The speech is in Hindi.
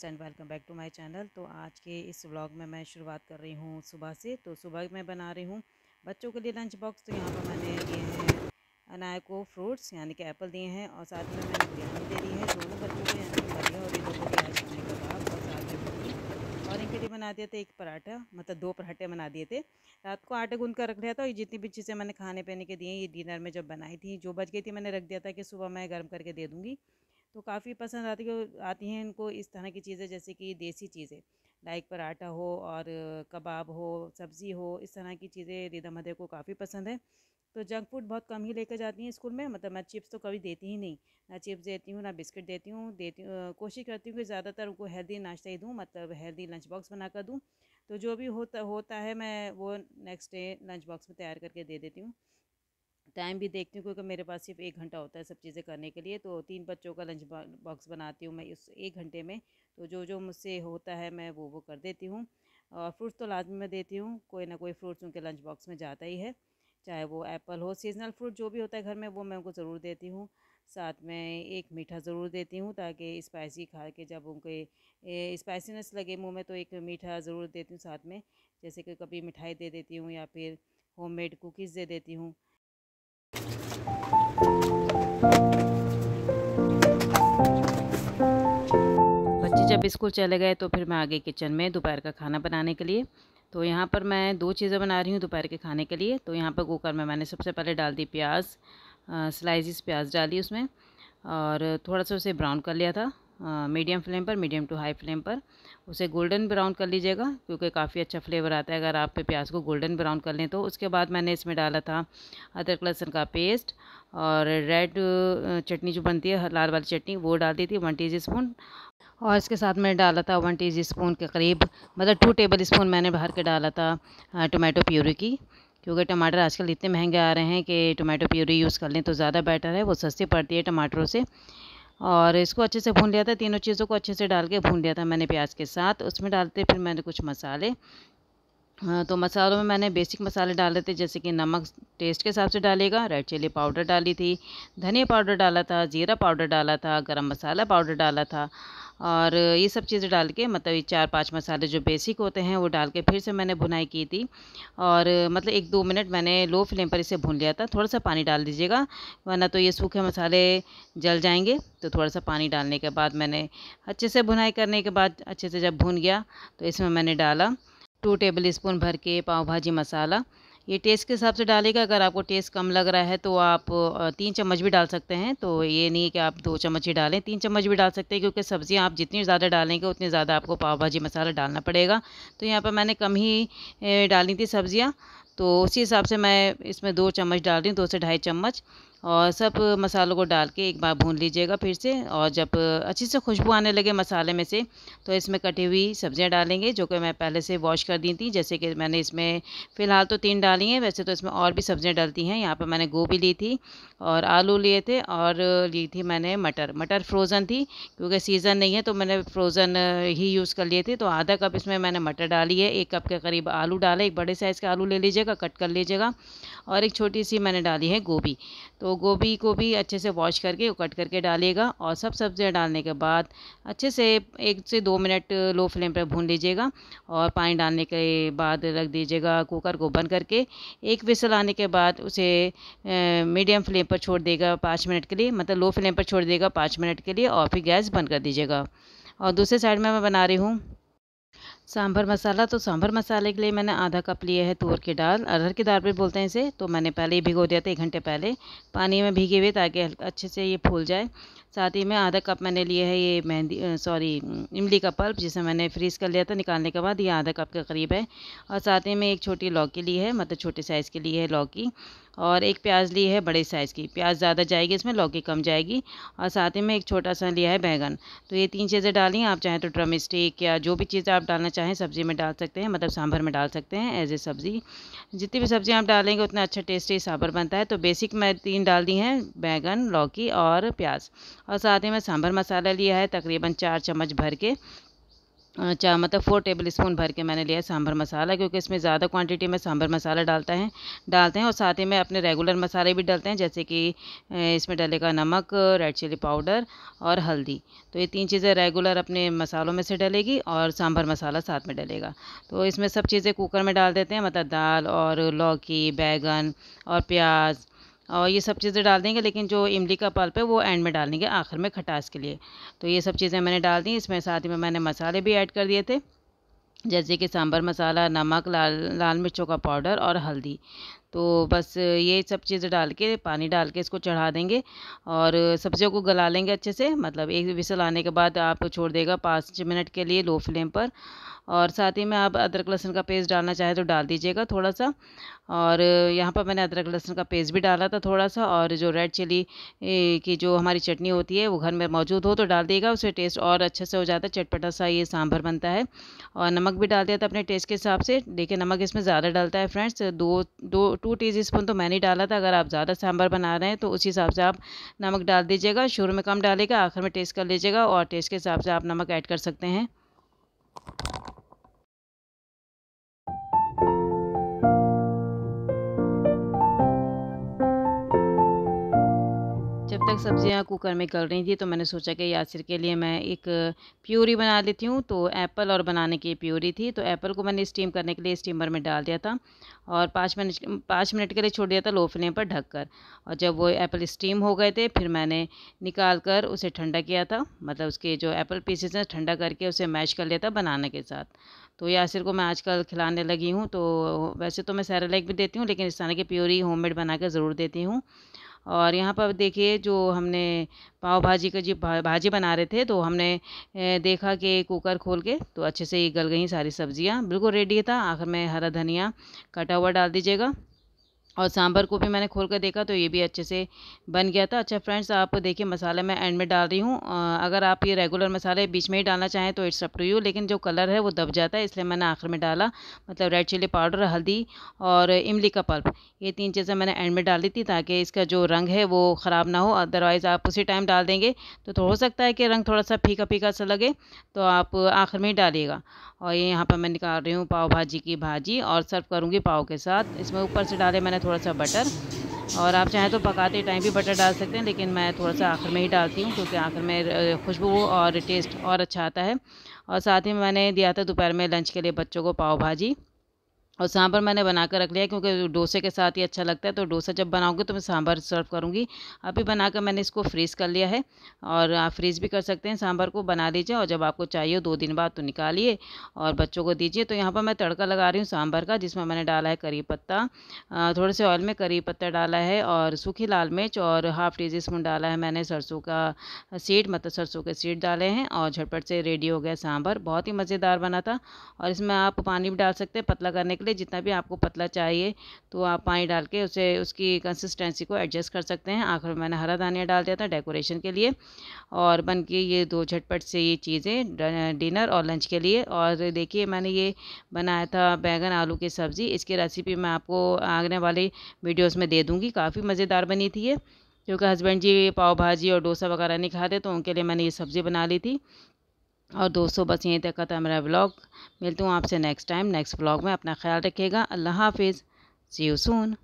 Friends and welcome back to my channel तो आज के इस व्लॉग में मैं शुरुआत कर रही हूँ सुबह से तो सुबह मैं बना रही हूँ बच्चों के लिए लंच बॉक्स तो यहाँ पर मैंने दिए हैं अनाय को फ्रूट्स यानी कि एप्पल दिए हैं और साथ में मैंने बिरयानी दे दी है दोनों बच्चों को यानी बढ़िया और इधर खाने का कबाब और साथ में और इनके लिए बना दिए थे एक पराठा मतलब दो पराठे बना दिए थे रात को आटे गूंद कर रख लिया था और जितनी भी चीज़ें मैंने खाने पीने के दिए ये डिनर में जब बनाई थी जो बच गई थी मैंने रख दिया था कि सुबह मैं गर्म करके दे दूँगी तो काफ़ी पसंद आती है आती हैं इनको इस तरह की चीज़ें जैसे कि देसी चीज़ें लाइक पराठा हो और कबाब हो सब्ज़ी हो इस तरह की चीज़ें रिदा मदे को काफ़ी पसंद है तो जंक फूड बहुत कम ही लेकर जाती हैं स्कूल में मतलब मैं चिप्स तो कभी देती ही नहीं ना चिप्स देती हूँ ना बिस्किट देती हूँ देती कोशिश करती हूँ कि ज़्यादातर उनको हेल्दी नाश्ता ही दूँ मतलब हेल्दी लंच बॉक्स बना कर दूँ तो जो भी होता होता है मैं वो नेक्स्ट डे लंच बॉक्स में तैयार करके दे देती हूँ टाइम भी देखती हूँ क्योंकि मेरे पास सिर्फ एक घंटा होता है सब चीज़ें करने के लिए तो तीन बच्चों का लंच बॉक्स बनाती हूँ मैं उस एक घंटे में तो जो जो मुझसे होता है मैं वो वो कर देती हूँ और फ्रूट्स तो लाजमी मैं देती हूँ कोई ना कोई फ्रूट्स उनके लंच बॉक्स में जाता ही है चाहे वो एप्पल हो सीजनल फ्रूट जो भी होता है घर में वो मैं उनको ज़रूर देती हूँ साथ में एक मीठा ज़रूर देती हूँ ताकि स्पाइसी खा के जब उनके स्पाइसीनेस लगे मुँह में तो एक मीठा ज़रूर देती हूँ साथ में जैसे कि कभी मिठाई दे देती हूँ या फिर होममेड कुकीज़ दे देती हूँ जब हाँ। स्कूल चले गए तो फिर मैं आगे किचन में दोपहर का खाना बनाने के लिए तो यहाँ पर मैं दो चीज़ें बना रही हूँ दोपहर के खाने के लिए तो यहाँ पर कुकर में मैंने सबसे पहले डाल दी प्याज स्लाइसिस प्याज डाली उसमें और थोड़ा सा उसे ब्राउन कर लिया था मीडियम फ्लेम पर मीडियम टू हाई फ्लेम पर उसे गोल्डन ब्राउन कर लीजिएगा क्योंकि काफ़ी अच्छा फ्लेवर आता है अगर आप प्याज को गोल्डन ब्राउन कर लें तो उसके बाद मैंने इसमें डाला था अदरक लहसुन का पेस्ट और रेड चटनी जो बनती है लाल वाली चटनी वो डाल दी थी वन टी स्पून और इसके साथ मैंने डाला था वन टी स्पून के करीब मतलब टू टेबल स्पून मैंने बाहर के डाला था टोमेटो प्यूरी की क्योंकि टमाटर आजकल इतने महंगे आ रहे हैं कि टोमेटो प्यूरी यूज़ कर लें तो ज़्यादा बेटर है वो सस्ती पड़ती है टमाटरों से और इसको अच्छे से भून लिया था तीनों चीज़ों को अच्छे से डाल के भून लिया था मैंने प्याज के साथ उसमें डालते फिर मैंने कुछ मसाले तो मसालों में मैंने बेसिक मसाले डाले थे जैसे कि नमक टेस्ट के हिसाब से डालेगा रेड चिली पाउडर डाली थी धनिया पाउडर डाला था ज़ीरा पाउडर डाला था गरम मसाला पाउडर डाला था और ये सब चीज़ें डाल के मतलब ये चार पांच मसाले जो बेसिक होते हैं वो डाल के फिर से मैंने भुनाई की थी और मतलब एक दो मिनट मैंने लो फ्लेम पर इसे भून लिया था थोड़ा सा पानी डाल दीजिएगा वरना तो ये सूखे मसाले जल जाएंगे तो थोड़ा सा पानी डालने के बाद मैंने अच्छे से भुनाई करने के बाद अच्छे से जब भून गया तो इसमें मैंने डाला टू टेबल स्पून भर के पाव भाजी मसाला ये टेस्ट के हिसाब से डालेगा अगर आपको टेस्ट कम लग रहा है तो आप तीन चम्मच भी डाल सकते हैं तो ये नहीं है कि आप दो चम्मच ही डालें तीन चम्मच भी डाल सकते हैं क्योंकि सब्ज़ियाँ आप जितनी ज़्यादा डालेंगे उतनी ज़्यादा आपको पाव भाजी मसाला डालना पड़ेगा तो यहाँ पर मैंने कम ही डाली थी सब्ज़ियाँ तो उसी हिसाब से मैं इसमें दो चम्मच डाल रही हूँ दो से ढाई चम्मच और सब मसालों को डाल के एक बार भून लीजिएगा फिर से और जब अच्छी से खुशबू आने लगे मसाले में से तो इसमें कटी हुई सब्ज़ियाँ डालेंगे जो कि मैं पहले से वॉश कर दी थी जैसे कि मैंने इसमें फ़िलहाल तो तीन डाली हैं वैसे तो इसमें और भी सब्ज़ियाँ डालती हैं यहाँ पर मैंने गोभी ली थी और आलू लिए थे और ली थी मैंने मटर मटर फ्रोज़न थी क्योंकि सीज़न नहीं है तो मैंने फ्रोज़न ही यूज़ कर लिए थे तो आधा कप इसमें मैंने मटर डाली है एक कप के करीब आलू डाला एक बड़े साइज़ का आलू ले लीजिएगा कट कर लीजिएगा और एक छोटी सी मैंने डाली है गोभी तो तो गोभी को भी अच्छे से वॉश करके कट करके डालिएगा और सब सब्जियाँ डालने के बाद अच्छे से एक से दो मिनट लो फ्लेम पर भून लीजिएगा और पानी डालने के बाद रख दीजिएगा कुकर को बंद करके एक विसल आने के बाद उसे मीडियम फ्लेम पर छोड़ देगा पाँच मिनट के लिए मतलब लो फ्लेम पर छोड़ देगा पाँच मिनट के लिए और फिर गैस बंद कर दीजिएगा और दूसरे साइड में मैं बना रही हूँ सांभर मसाला तो सांभर मसाले के लिए मैंने आधा कप लिया है तूर की दाल अरहर की दाल भी बोलते हैं इसे तो मैंने पहले ही भिगो दिया था एक घंटे पहले पानी में भीगे हुए ताकि अच्छे से ये फूल जाए साथ ही में आधा कप मैंने लिया है ये मेहंदी सॉरी इमली का पल्प जिसे मैंने फ्रीज़ कर लिया था निकालने के बाद ये आधा कप के करीब है और साथ ही में एक छोटी लौकी ली है मतलब छोटे साइज़ की ली है लौकी और एक प्याज ली है बड़े साइज़ की प्याज ज़्यादा जाएगी इसमें लौकी कम जाएगी और साथ ही में एक छोटा सा लिया है बैंगन तो ये तीन चीज़ें डाली आप चाहें तो ड्रम स्टिक या जो भी चीज़ें आप डालना चाहें सब्ज़ी में डाल सकते हैं मतलब सांभर में डाल सकते हैं एज ए सब्ज़ी जितनी भी सब्ज़ी आप डालेंगे उतना अच्छा टेस्टी सांभर बनता है तो बेसिक मैं तीन डाल दी हैं बैंगन लौकी और प्याज और साथ ही मैं सांभर मसाला लिया है तकरीबन चार चम्मच भर के चा अच्छा, मतलब फोर टेबल स्पून भर के मैंने लिया सांभर मसाला क्योंकि इसमें ज़्यादा क्वांटिटी में सांभर मसाला डालता है डालते हैं और साथ ही में अपने रेगुलर मसाले भी डालते हैं जैसे कि इसमें डलेगा नमक रेड चिली पाउडर और हल्दी तो ये तीन चीज़ें रेगुलर अपने मसालों में से डलेगी और सांभर मसाला साथ में डलेगा तो इसमें सब चीज़ें कुकर में डाल देते हैं मतलब दाल और लौकी बैगन और प्याज और ये सब चीज़ें डाल देंगे लेकिन जो इमली का पल्प है वो एंड में डाल देंगे आखिर में खटास के लिए तो ये सब चीज़ें मैंने डाल दी इसमें साथ ही में मैंने मसाले भी ऐड कर दिए थे जैसे कि सांभर मसाला नमक लाल लाल मिर्चों का पाउडर और हल्दी तो बस ये सब चीज़ें डाल के पानी डाल के इसको चढ़ा देंगे और सब्जियों को गला लेंगे अच्छे से मतलब एक विसल आने के बाद आप छोड़ देगा पाँच मिनट के लिए लो फ्लेम पर और साथ ही में आप अदरक लहसुन का पेस्ट डालना चाहें तो डाल दीजिएगा थोड़ा सा और यहाँ पर मैंने अदरक लहसुन का पेस्ट भी डाला था थोड़ा सा और जो रेड चिली की जो हमारी चटनी होती है वो घर में मौजूद हो तो डाल दिएगा उससे टेस्ट और अच्छे से हो जाता है चटपटा सा ये सांभर बनता है और नमक भी डाल दिया था अपने टेस्ट के हिसाब से देखिए नमक इसमें ज़्यादा डालता है फ्रेंड्स दो दो टू टी तो मैंने डाला था अगर आप ज़्यादा सांभर बना रहे हैं तो उसी हिसाब से आप नमक डाल दीजिएगा शुरू में कम डालेगा आखिर में टेस्ट कर लीजिएगा और टेस्ट के हिसाब से आप नमक ऐड कर सकते हैं जब तक सब्ज़ियाँ कुकर में गल रही थी तो मैंने सोचा कि यासिर के लिए मैं एक प्यूरी बना लेती हूँ तो एप्पल और बनाने की प्यूरी थी तो एप्पल को मैंने स्टीम करने के लिए स्टीमर में डाल दिया था और पाँच मिनट पाँच मिनट के लिए छोड़ दिया था लो फ्लेम पर ढक कर और जब वो एप्पल स्टीम हो गए थे फिर मैंने निकाल कर उसे ठंडा किया था मतलब उसके जो एप्पल पीसेस हैं ठंडा करके उसे मैश कर लिया था बनाने के साथ तो यासिर को मैं आजकल खिलाने लगी हूँ तो वैसे तो मैं सैरेलैक भी देती हूँ लेकिन इस तरह की प्योरी होममेड बना कर ज़रूर देती हूँ और यहाँ पर देखिए जो हमने पाव भाजी का जी भाजी बना रहे थे तो हमने देखा कि कुकर खोल के तो अच्छे से गल गई सारी सब्जियाँ बिल्कुल रेडी था आखिर में हरा धनिया कटा हुआ डाल दीजिएगा और सांभर को भी मैंने खोल कर देखा तो ये भी अच्छे से बन गया था अच्छा फ्रेंड्स आप देखिए मसाले मैं एंड में डाल रही हूँ अगर आप ये रेगुलर मसाले बीच में ही डालना चाहें तो इट्स अप टू यू लेकिन जो कलर है वो दब जाता है इसलिए मैंने आखिर में डाला मतलब रेड चिली पाउडर हल्दी और इमली का पल्प ये तीन चीज़ें मैंने एंड में डाली थी ताकि इसका जो रंग है वो ख़राब ना हो अदरवाइज़ आप उसी टाइम डाल देंगे तो, तो हो सकता है कि रंग थोड़ा सा फीका फीका सा लगे तो आप आखिर में ही डालिएगा और ये यहाँ पर मैं निकाल रही हूँ पाव भाजी की भाजी और सर्व करूँगी पाव के साथ इसमें ऊपर से डाले मैंने है थोड़ा सा बटर और आप चाहें तो पकाते टाइम भी बटर डाल सकते हैं लेकिन मैं थोड़ा सा आखिर में ही डालती हूँ क्योंकि आखिर में खुशबू और टेस्ट और अच्छा आता है और साथ ही मैंने दिया था दोपहर में लंच के लिए बच्चों को पाव भाजी और सांभर मैंने बना कर रख लिया क्योंकि डोसे के साथ ही अच्छा लगता है तो डोसा जब बनाऊँगी तो मैं सांभर सर्व करूँगी अभी बनाकर मैंने इसको फ्रीज़ कर लिया है और आप फ्रीज़ भी कर सकते हैं सांभर को बना लीजिए और जब आपको चाहिए दो दिन बाद तो निकालिए और बच्चों को दीजिए तो यहाँ पर मैं तड़का लगा रही हूँ सांभर का जिसमें मैंने डाला है करी पत्ता थोड़े से ऑयल में करी पत्ता डाला है और सूखी लाल मिर्च और हाफ़ टी जी स्पून डाला है मैंने सरसों का सीड मतलब सरसों के सीड डाले हैं और झटपट से रेडी हो गया सांभर बहुत ही मज़ेदार बना था और इसमें आप पानी भी डाल सकते हैं पतला करने के लिए है जितना भी आपको पतला चाहिए तो आप पानी डाल के उसे उसकी कंसिस्टेंसी को एडजस्ट कर सकते हैं आखिर मैंने हरा धनिया डाल दिया था डेकोरेशन के लिए और बन के ये दो झटपट से ये चीज़ें डिनर और लंच के लिए और देखिए मैंने ये बनाया था बैगन आलू की सब्ज़ी इसकी रेसिपी मैं आपको आगने वाली वीडियोज़ में दे दूँगी काफ़ी मज़ेदार बनी थी ये क्योंकि हस्बैंड जी पाव भाजी और डोसा वगैरह नहीं खाते तो उनके लिए मैंने ये सब्ज़ी बना ली थी और दोस्तों बस यहीं तक था मेरा ब्लॉग मिलती हूँ आपसे नेक्स्ट टाइम नेक्स्ट ब्लॉग में अपना ख्याल रखिएगा अल्लाह हाफिज़ सी यू सून